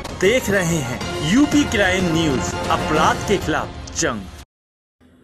आप देख रहे हैं यूपी क्राइम न्यूज अपराध के खिलाफ जंग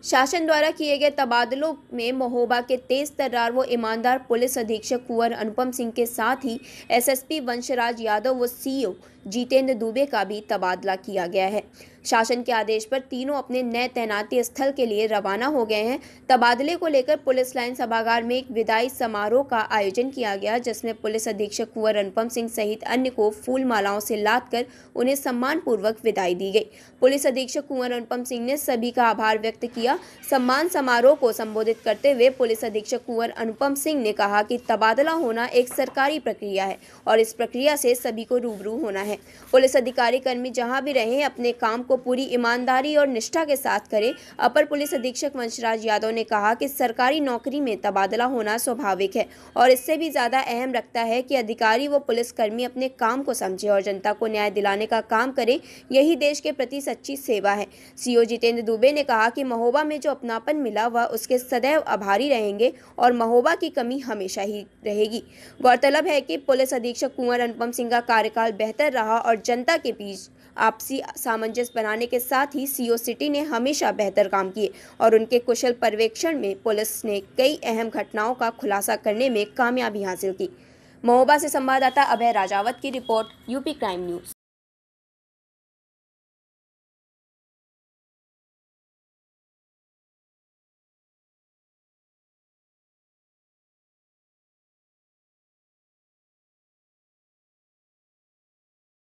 शासन द्वारा किए गए तबादलों में महोबा के तेज तर्रार व ईमानदार पुलिस अधीक्षक कुंवर अनुपम सिंह के साथ ही एसएसपी वंशराज यादव व सीईओ जितेंद्र दुबे का भी तबादला किया गया है शासन के आदेश पर तीनों अपने नए तैनाती स्थल के लिए रवाना हो गए हैं तबादले को लेकर पुलिस लाइन सभागार में एक विदाई समारोह का आयोजन किया गया जिसमें पुलिस अधीक्षक कुंवर अनुपम सिंह सहित अन्य को फूल मालाओं से लाद उन्हें सम्मान पूर्वक विदाई दी गई पुलिस अधीक्षक कुंवर अनुपम सिंह ने सभी का आभार व्यक्त किया सम्मान समारोह को संबोधित करते हुए पुलिस अधीक्षक कुंवर अनुपम सिंह ने कहा कि तबादला होना एक सरकारी प्रक्रिया है और इस प्रक्रिया से सभी को रूबरू होना है पुलिस अधिकारी कर्मी जहां भी रहे अपने काम को पूरी ईमानदारी और निष्ठा के साथ करें अपर पुलिस अधीक्षक वंशराज यादव ने कहा कि सरकारी नौकरी में तबादला होना स्वाभाविक है और इससे भी ज़्यादा अहम रखता है कि अधिकारी व पुलिसकर्मी अपने काम को समझे और जनता को न्याय दिलाने का काम करें यही देश के प्रति सच्ची सेवा है सीओ जितेंद्र दुबे ने कहा कि महोबा में जो अपनापन मिला वह उसके सदैव आभारी रहेंगे और महोबा की कमी हमेशा ही रहेगी गौरतलब है कि पुलिस अधीक्षक कुंवर अनुपम सिंह का कार्यकाल बेहतर रहा और जनता के बीच आपसी सामंजस्य बना बनाने के साथ ही सीओ सिटी ने हमेशा बेहतर काम किए और उनके कुशल पर्यवेक्षण में पुलिस ने कई अहम घटनाओं का खुलासा करने में कामयाबी हासिल की महोबा से संवाददाता अभय राजावत की रिपोर्ट यूपी क्राइम न्यूज़